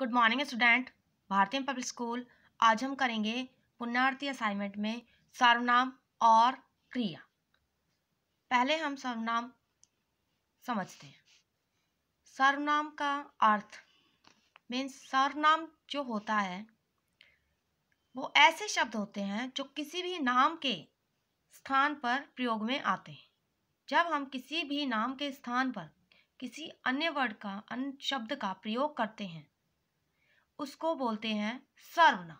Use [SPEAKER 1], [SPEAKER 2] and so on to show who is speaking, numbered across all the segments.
[SPEAKER 1] good morning student Bharatiya public school आज हम करेंगे पुण्यार्थी असाइनमेंट में सर्वनाम और क्रिया पहले हम सर्वनाम समझते हैं सर्वनाम का अर्थ मीन्स सर्वनाम जो होता है वो ऐसे शब्द होते हैं जो किसी भी नाम के स्थान पर प्रयोग में आते हैं जब हम किसी भी नाम के स्थान पर किसी अन्य वर्ड का अन्य शब्द का प्रयोग करते हैं उसको बोलते हैं सर्वनाम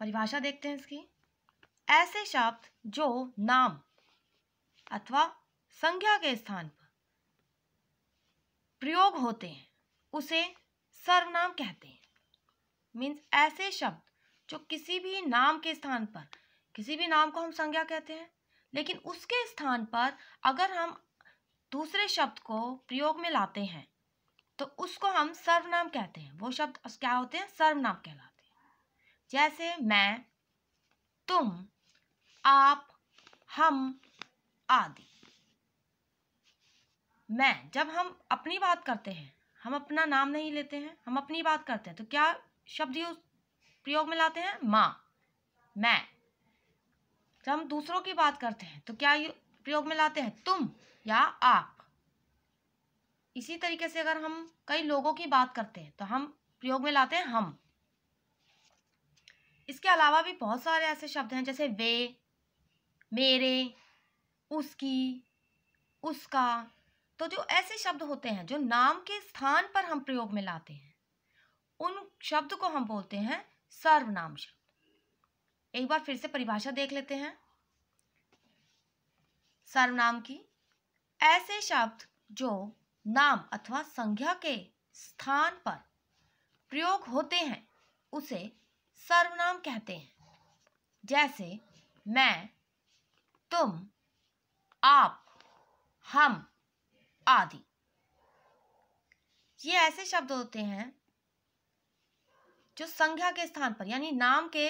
[SPEAKER 1] परिभाषा देखते हैं इसकी ऐसे शब्द जो नाम अथवा संज्ञा के स्थान पर प्रयोग होते हैं उसे सर्वनाम कहते हैं मीन्स ऐसे शब्द जो किसी भी नाम के स्थान पर किसी भी नाम को हम संज्ञा कहते हैं लेकिन उसके स्थान पर अगर हम दूसरे शब्द को प्रयोग में लाते हैं तो उसको हम सर्वनाम कहते हैं वो शब्द क्या होते हैं सर्वनाम कहलाते हैं जैसे मैं तुम आप हम आदि मैं जब हम अपनी बात करते हैं हम अपना नाम नहीं लेते हैं हम अपनी बात करते हैं तो क्या शब्द यूज प्रयोग में लाते हैं माँ मैं जब हम दूसरों की बात करते हैं तो क्या प्रयोग में लाते हैं तुम या आप इसी तरीके से अगर हम कई लोगों की बात करते हैं तो हम प्रयोग में लाते हैं हम इसके अलावा भी बहुत सारे ऐसे शब्द हैं जैसे वे मेरे उसकी उसका तो जो ऐसे शब्द होते हैं जो नाम के स्थान पर हम प्रयोग में लाते हैं उन शब्द को हम बोलते हैं सर्वनाम शब्द एक बार फिर से परिभाषा देख लेते हैं सर्वनाम की ऐसे शब्द जो नाम अथवा संज्ञा के स्थान पर प्रयोग होते हैं उसे सर्वनाम कहते हैं जैसे मैं तुम आप हम आदि ये ऐसे शब्द होते हैं जो संज्ञा के स्थान पर यानी नाम के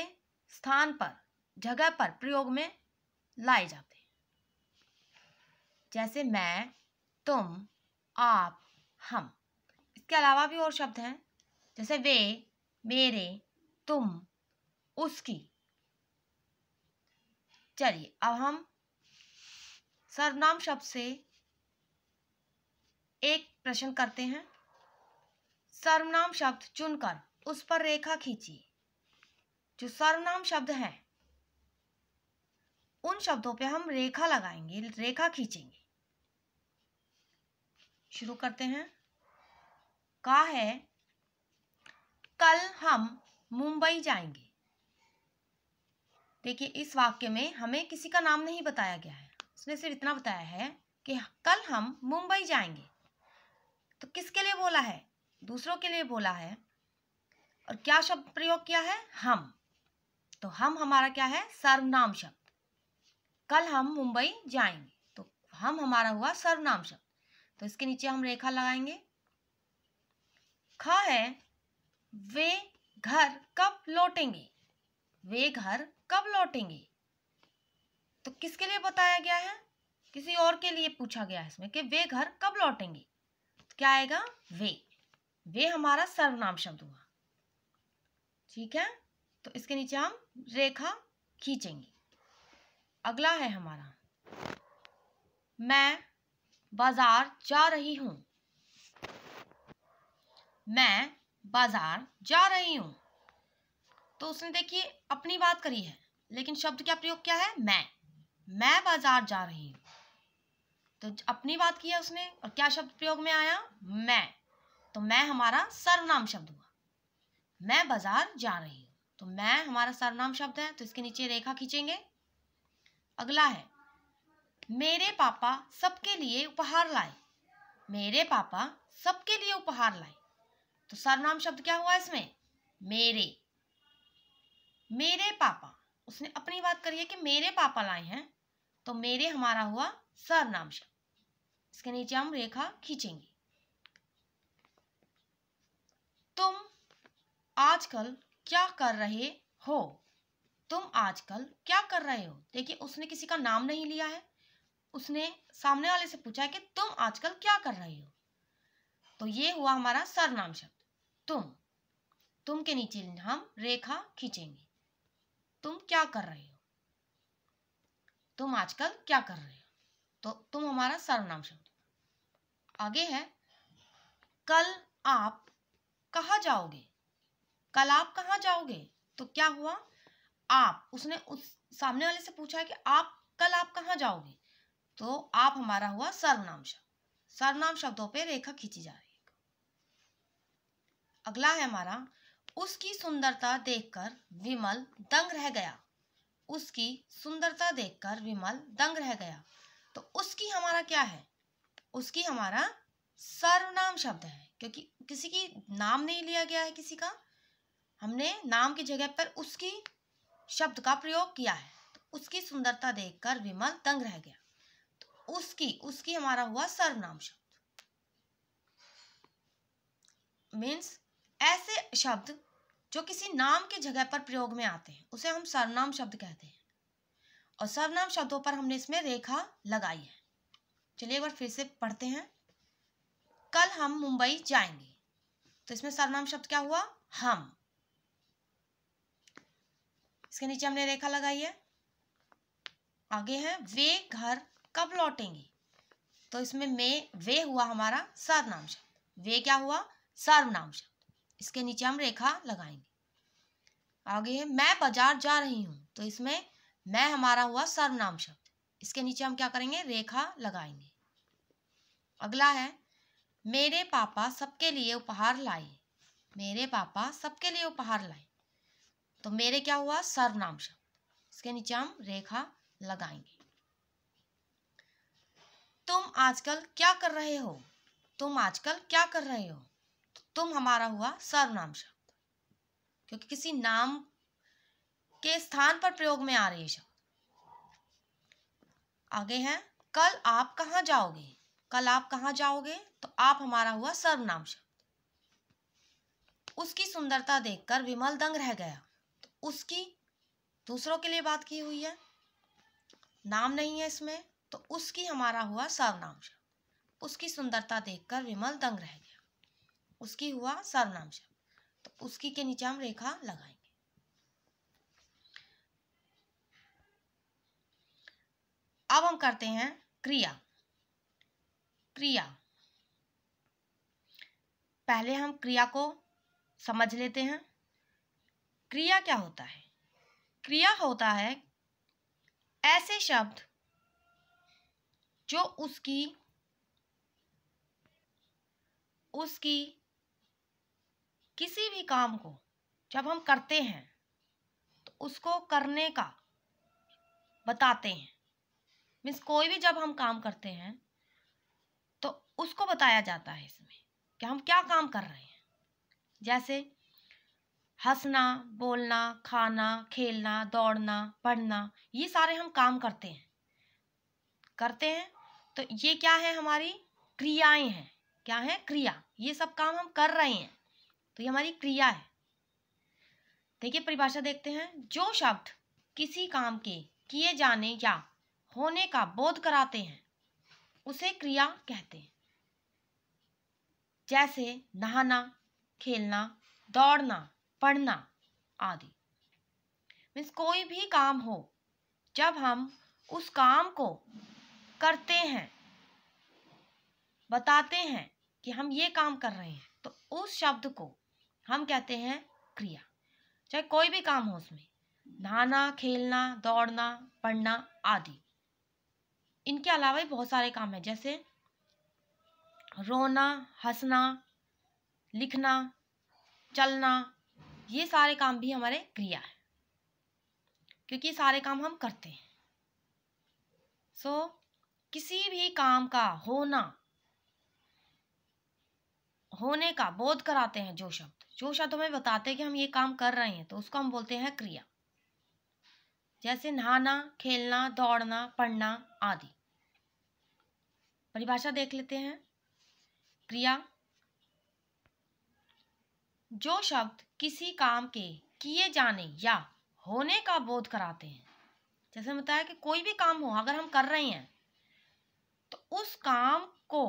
[SPEAKER 1] स्थान पर जगह पर प्रयोग में लाए जाते हैं जैसे मैं तुम आप हम इसके अलावा भी और शब्द हैं जैसे वे मेरे तुम उसकी चलिए अब हम सर्वनाम शब्द से एक प्रश्न करते हैं सर्वनाम शब्द चुनकर उस पर रेखा खींचिए जो सर्वनाम शब्द हैं उन शब्दों पे हम रेखा लगाएंगे रेखा खींचेंगे शुरू करते हैं का है कल हम मुंबई जाएंगे देखिए इस वाक्य में हमें किसी का नाम नहीं बताया गया है उसने सिर्फ इतना बताया है कि कल हम मुंबई जाएंगे तो किसके लिए बोला है दूसरों के लिए बोला है और क्या शब्द प्रयोग किया है हम तो हम हमारा क्या है सर्वनाम शब्द कल हम मुंबई जाएंगे तो हम हमारा हुआ सर्वनाम शब्द तो इसके नीचे हम रेखा लगाएंगे ख है वे घर कब लौटेंगे वे घर कब लौटेंगे तो किसके लिए बताया गया है किसी और के लिए पूछा गया है इसमें कि वे घर कब लौटेंगे तो क्या आएगा वे वे हमारा सर्वनाम शब्द हुआ ठीक है तो इसके नीचे हम रेखा खींचेंगे अगला है हमारा मैं बाजार जा रही हूँ मैं बाजार जा रही हूँ तो उसने देखिए अपनी बात करी है लेकिन शब्द क्या प्रयोग क्या है मैं मैं बाजार जा रही हूँ तो अपनी बात की है उसने और क्या शब्द प्रयोग में आया मैं तो मैं हमारा सर्वनाम शब्द हुआ मैं बाजार जा रही हूँ तो मैं हमारा सर्वनाम शब्द है तो इसके नीचे रेखा खींचेंगे अगला है मेरे पापा सबके लिए उपहार लाए मेरे पापा सबके लिए उपहार लाए तो सर्वनाम शब्द क्या हुआ इसमें मेरे मेरे पापा उसने अपनी बात करी है कि मेरे पापा लाए हैं तो मेरे हमारा हुआ सर्वनाम शब्द इसके नीचे हम रेखा खींचेंगे तुम आजकल क्या कर रहे हो तुम आजकल क्या कर रहे हो देखिए उसने किसी का नाम नहीं लिया है उसने सामने वाले से पूछा कि तुम आजकल क्या कर रही हो तो ये हुआ हमारा सरनाम शब्द तुम तुम के नीचे हम रेखा खींचेंगे तुम क्या कर रहे हो तुम आजकल क्या कर रहे हो तो तुम हमारा सर्वनाम शब्द आगे है कल आप कहा जाओगे कल आप कहाँ जाओगे तो क्या हुआ आप उसने उस सामने वाले से पूछा कि आप कल आप कहाँ जाओगे तो आप हमारा हुआ सर्वनाम शब्द सर्वनाम शब्दों पे रेखा खींची जा रही है अगला है हमारा उसकी सुंदरता देखकर विमल दंग रह गया उसकी सुंदरता देखकर विमल दंग रह गया तो उसकी हमारा क्या है उसकी हमारा सर्वनाम शब्द है क्योंकि किसी की नाम नहीं लिया गया है किसी का हमने नाम की जगह पर उसकी शब्द का प्रयोग किया है तो उसकी सुंदरता देखकर विमल दंग रह गया उसकी उसकी हमारा हुआ सर्वनाम शब्द मीन्स ऐसे शब्द जो किसी नाम की जगह पर प्रयोग में आते हैं उसे हम सर्वनाम शब्द कहते हैं और सर्वनाम शब्दों पर हमने इसमें रेखा लगाई है चलिए एक बार फिर से पढ़ते हैं कल हम मुंबई जाएंगे तो इसमें सर्वनाम शब्द क्या हुआ हम इसके नीचे हमने रेखा लगाई है आगे है वे घर कब लौटेंगे तो इसमें मैं वे हुआ हमारा सर्वनाम शब्द वे क्या हुआ सर्वनाम शब्द इसके नीचे हम रेखा लगाएंगे आगे मैं बाजार जा रही हूँ तो इसमें मैं हमारा हुआ सर्वनाम शब्द इसके नीचे हम क्या करेंगे रेखा लगाएंगे अगला है मेरे पापा सबके लिए उपहार लाए मेरे पापा सबके लिए उपहार लाए तो मेरे क्या हुआ सर्वनाम शब्द इसके नीचे हम रेखा लगाएंगे तुम आजकल क्या कर रहे हो तुम आजकल क्या कर रहे हो तो तुम हमारा हुआ सर्वनाम शब्द क्योंकि किसी नाम के स्थान पर प्रयोग में आ रही है शब्द आगे है कल आप कहाँ जाओगे कल आप कहाँ जाओगे तो आप हमारा हुआ सर्वनाम शब्द उसकी सुंदरता देखकर विमल दंग रह गया तो उसकी दूसरों के लिए बात की हुई है नाम नहीं है इसमें तो उसकी हमारा हुआ सर्वनाम शब्द उसकी सुंदरता देखकर विमल दंग रह गया उसकी हुआ सर्वनाम शब्द तो उसकी के नीचे हम रेखा लगाएंगे अब हम करते हैं क्रिया क्रिया पहले हम क्रिया को समझ लेते हैं क्रिया क्या होता है क्रिया होता है ऐसे शब्द जो उसकी उसकी किसी भी काम को जब हम करते हैं तो उसको करने का बताते हैं मीन्स कोई भी जब हम काम करते हैं तो उसको बताया जाता है इसमें कि हम क्या काम कर रहे हैं जैसे हंसना बोलना खाना खेलना दौड़ना पढ़ना ये सारे हम काम करते हैं करते हैं तो ये क्या है हमारी क्रियाएं हैं क्या है क्रिया ये सब काम हम कर रहे हैं तो ये हमारी क्रिया है देखिए परिभाषा देखते हैं जो शब्द किसी काम के किए जाने या होने का बोध कराते हैं उसे क्रिया कहते हैं जैसे नहाना खेलना दौड़ना पढ़ना आदि मीन्स कोई भी काम हो जब हम उस काम को करते हैं बताते हैं कि हम ये काम कर रहे हैं तो उस शब्द को हम कहते हैं क्रिया चाहे कोई भी काम हो उसमें नहाना खेलना दौड़ना पढ़ना आदि इनके अलावा भी बहुत सारे काम हैं जैसे रोना हंसना लिखना चलना ये सारे काम भी हमारे क्रिया है क्योंकि सारे काम हम करते हैं सो so, किसी भी काम का होना होने का बोध कराते हैं जो शब्द जो शब्द हमें बताते हैं कि हम ये काम कर रहे हैं तो उसको हम बोलते हैं क्रिया जैसे नहाना खेलना दौड़ना पढ़ना आदि परिभाषा देख लेते हैं क्रिया जो शब्द किसी काम के किए जाने या होने का बोध कराते हैं जैसे बताया कि कोई भी काम हो अगर हम कर रहे हैं उस काम को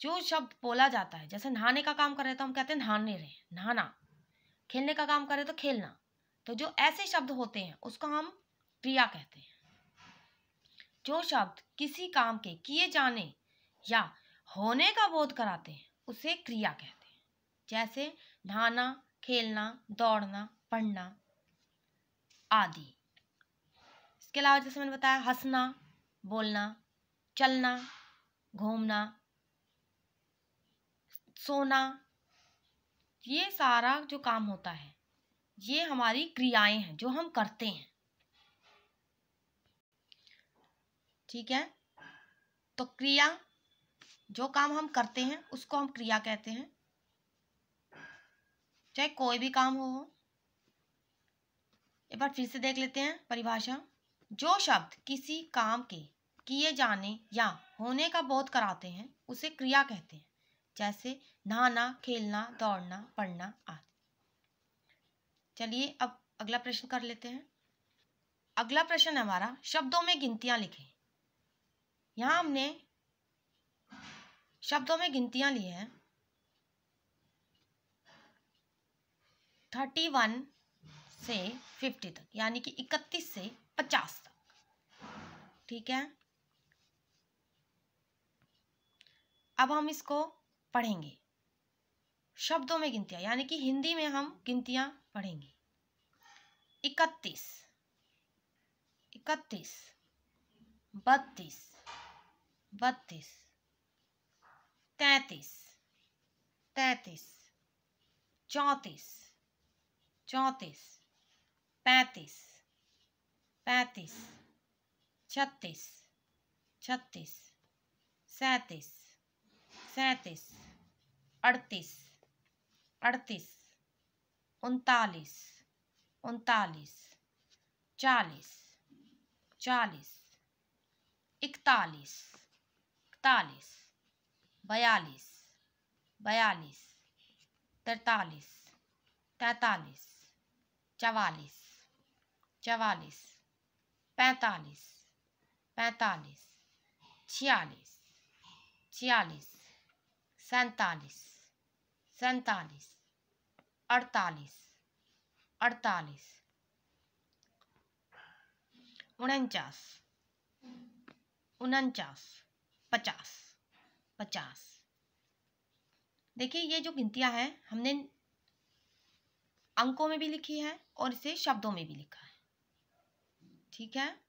[SPEAKER 1] जो शब्द बोला जाता है जैसे नहाने का काम कर रहे तो हम कहते हैं नहाने रहे नहाना खेलने का काम करे तो खेलना तो जो ऐसे शब्द होते हैं उसको हम क्रिया कहते हैं जो शब्द किसी काम के किए जाने या होने का बोध कराते हैं उसे क्रिया कहते हैं जैसे नहाना खेलना दौड़ना पढ़ना आदि इसके अलावा जैसे मैंने बताया हंसना बोलना चलना घूमना सोना ये सारा जो काम होता है ये हमारी क्रियाएं हैं जो हम करते हैं ठीक है तो क्रिया जो काम हम करते हैं उसको हम क्रिया कहते हैं चाहे कोई भी काम हो एक बार फिर से देख लेते हैं परिभाषा जो शब्द किसी काम के किए जाने या होने का बोध कराते हैं उसे क्रिया कहते हैं जैसे नहाना खेलना दौड़ना पढ़ना आदि चलिए अब अगला प्रश्न कर लेते हैं अगला प्रश्न है हमारा शब्दों में गिनतियां लिखें यहाँ हमने शब्दों में गिनतियां ली हैं थर्टी वन से फिफ्टी तक यानी कि इकतीस से पचास तक ठीक है अब हम इसको पढ़ेंगे शब्दों में गिनतियाँ यानी कि हिंदी में हम गिनतियाँ पढ़ेंगे इकतीस इकतीस बत्तीस बत्तीस तैतीस तैतीस चौंतीस चौंतीस पैंतीस पैंतीस छत्तीस छत्तीस सैंतीस सैंतीस अड़तीस अड़तीस उनतालीस उनतालीस चालीस चालीस इकतालीस इकतालीस बयालीस बयालीस तैतालीस तैतालीस चवालीस चवालीस पैंतालीस पैंतालीस छियालीस छियालीस सैतालीस सैतालीस अड़तालीस अड़तालीस उनचास उनचास पचास पचास देखिए ये जो गिनतियाँ हैं हमने अंकों में भी लिखी है और इसे शब्दों में भी लिखा है ठीक है